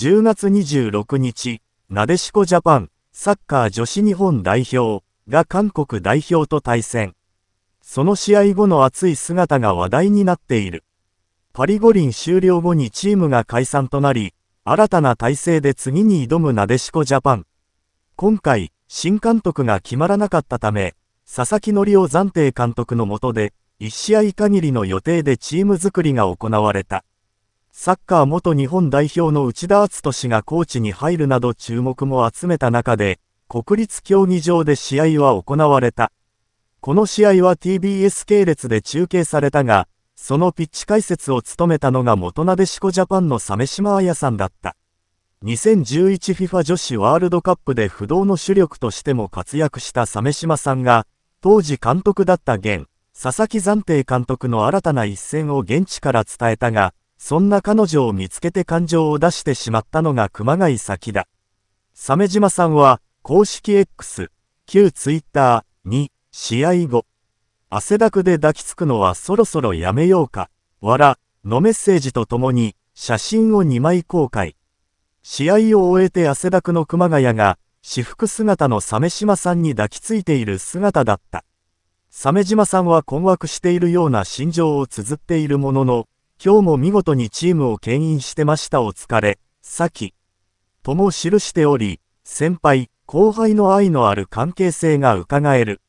10月26日、なでしこジャパン、サッカー女子日本代表が韓国代表と対戦。その試合後の熱い姿が話題になっている。パリ五輪終了後にチームが解散となり、新たな体制で次に挑むなでしこジャパン。今回、新監督が決まらなかったため、佐々木則夫暫定監督のもとで、1試合限りの予定でチーム作りが行われた。サッカー元日本代表の内田篤人氏がコーチに入るなど注目も集めた中で、国立競技場で試合は行われた。この試合は TBS 系列で中継されたが、そのピッチ解説を務めたのが元なでしこジャパンの鮫島彩さんだった。2011FIFA 女子ワールドカップで不動の主力としても活躍した鮫島さんが、当時監督だった現、佐々木暫定監督の新たな一戦を現地から伝えたが、そんな彼女を見つけて感情を出してしまったのが熊谷先だ。鮫島さんは、公式 X、旧 Twitter に、試合後、汗だくで抱きつくのはそろそろやめようか、わら、のメッセージとともに、写真を2枚公開。試合を終えて汗だくの熊谷が、私服姿の鮫島さんに抱きついている姿だった。鮫島さんは困惑しているような心情を綴っているものの、今日も見事にチームを牽引してましたお疲れ、さき。とも記しており、先輩、後輩の愛のある関係性が伺える。